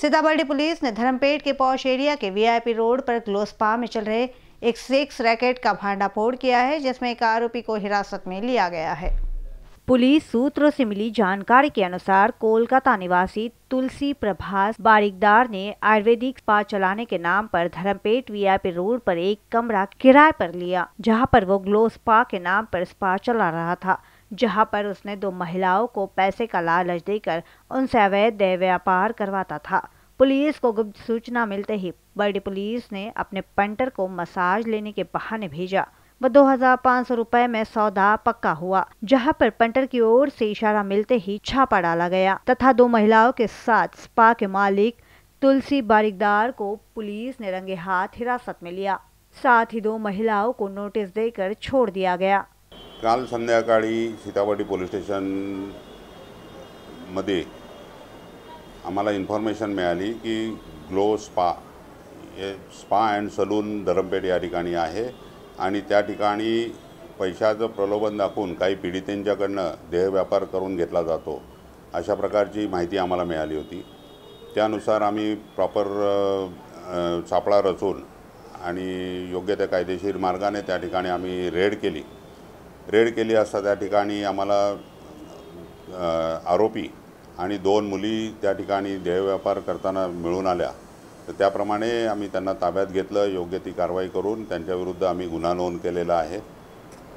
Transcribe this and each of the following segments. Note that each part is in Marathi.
सीतामढ़ी पुलिस ने धर्मपेट के पौष एरिया के वीआईपी रोड पर ग्लोस्पा में चल रहे एक सेक्स रैकेट का भांडाफोड़ किया है जिसमें एक आरोपी को हिरासत में लिया गया है पुलिस सूत्रों से मिली जानकारी के अनुसार कोलकाता निवासी तुलसी प्रभास बारिकदार ने आयुर्वेदिक स्पा चलाने के नाम पर धर्मपेट वीआईपी रोड पर एक कमरा किराए पर लिया जहां पर वो ग्लो स्पा के नाम पर स्पा चला रहा था जहां पर उसने दो महिलाओं को पैसे का लालच देकर उनसे अवैध व्यापार करवाता था पुलिस को गुप्त सूचना मिलते ही बर्डी पुलिस ने अपने पंटर को मसाज लेने के बहाने भेजा वह दो हजार पाँच सौ रूपए में सौदा पक्का हुआ जहां पर पंटर की ओर से इशारा मिलते ही छापा डाला गया तथा दो महिलाओं के साथ स्पा के मालिक तुलसी बारिकदार को पुलिस ने रंगे हाथ हिरासत में लिया साथ ही दो महिलाओं को नोटिस देकर छोड़ दिया गया काल संध्याकाळी सीतावाडी पोलीस स्टेशनमध्ये आम्हाला इन्फॉर्मेशन मिळाली की ग्लो स्पा हे स्पा अँड सलून धरमपेठ या ठिकाणी आहे आणि त्या ठिकाणी पैशाचं प्रलोभन दाखवून काही पीडितेंच्याकडनं देहव्यापार करून घेतला जातो अशा प्रकारची माहिती आम्हाला मिळाली होती त्यानुसार आम्ही प्रॉपर सापळा रचून आणि योग्य त्या कायदेशीर मार्गाने त्या ठिकाणी आम्ही रेड केली रेड केली असता त्या ठिकाणी आम्हाला आरोपी आणि दोन मुली त्या ठिकाणी देहव्यापार करताना मिळून आल्या तर त्याप्रमाणे आम्ही त्यांना ताब्यात घेतलं योग्य ती कारवाई करून त्यांच्याविरुद्ध आम्ही गुन्हा नोंद केलेला आहे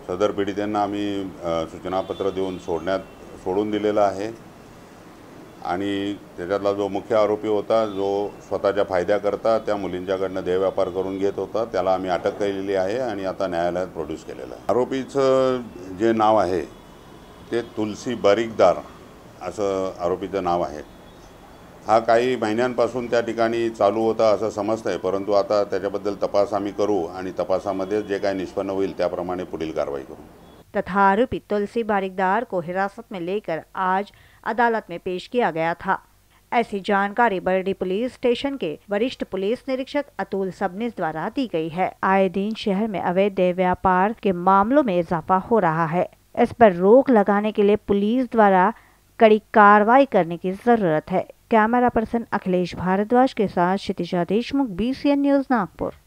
सदर पीडितांना आम्ही सूचनापत्र देऊन सोडण्यात सोडून दिलेलं आहे आणि त्याच्यातला जो मुख्य आरोपी होता जो स्वतःच्या फायद्याकरता त्या मुलींच्याकडनं व्यापार करून घेत होता त्याला आम्ही अटक केलेली आहे आणि आता न्यायालयात प्रोड्यूस केलेलं आहे आरोपीचं जे नाव आहे ते तुलसी बारीकदार असं आरोपीचं नाव आहे हा काही महिन्यांपासून त्या ठिकाणी चालू होता असं समजतं आहे परंतु आता त्याच्याबद्दल तपास आम्ही करू आणि तपासामध्ये जे काही निष्पन्न होईल त्याप्रमाणे पुढील कारवाई करू तथा आरोपी तुलसी बारीकदार को हिरासत में लेकर आज अदालत में पेश किया गया था ऐसी जानकारी बरडी पुलिस स्टेशन के वरिष्ठ पुलिस निरीक्षक अतुल सबनिस द्वारा दी गई है आए दिन शहर में अवैध व्यापार के मामलों में इजाफा हो रहा है इस पर रोक लगाने के लिए पुलिस द्वारा कड़ी कार्रवाई करने की जरूरत है कैमरा पर्सन अखिलेश भारद्वाज के साथ क्षितिजा देशमुख बी न्यूज नागपुर